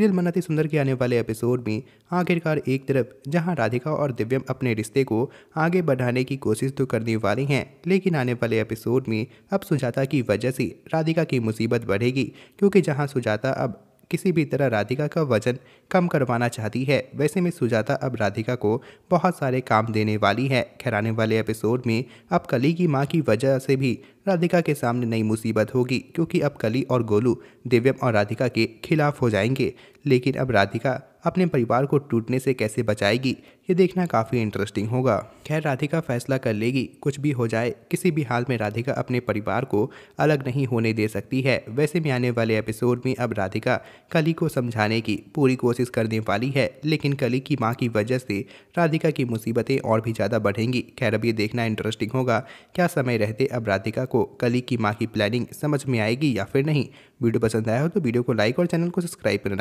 serial मन्नते सुंदर के आने वाले एपिसोड में आखिरकार एक तरफ जहां राधिका और दिव्यम अपने रिश्ते को आगे बढ़ाने की कोशिश तो करने वाली हैं लेकिन आने वाले एपिसोड में अब सुजाता की वजह से राधिका की मुसीबत बढ़ेगी क्योंकि जहां सुजाता अब किसी भी तरह राधिका का वजन कम करवाना चाहती है वैसे में सुजाता अब राधिका को बहुत सारे काम देने वाली है खैर आने वाले एपिसोड में अब कली की माँ की वजह से भी राधिका के सामने नई मुसीबत होगी क्योंकि अब कली और गोलू दिव्यम और राधिका के खिलाफ हो जाएंगे लेकिन अब राधिका अपने परिवार को टूटने से कैसे बचाएगी ये देखना काफ़ी इंटरेस्टिंग होगा खैर राधिका फैसला कर लेगी कुछ भी हो जाए किसी भी हाल में राधिका अपने परिवार को अलग नहीं होने दे सकती है वैसे में आने वाले एपिसोड में अब राधिका कली को समझाने की पूरी कोशिश करने वाली है लेकिन कली की माँ की वजह से राधिका की मुसीबतें और भी ज़्यादा बढ़ेंगी खैर अब ये देखना इंटरेस्टिंग होगा क्या समय रहते अब राधिका को कली की माँ की प्लानिंग समझ में आएगी या फिर नहीं वीडियो पसंद आया हो तो वीडियो को लाइक और चैनल को सब्सक्राइब करना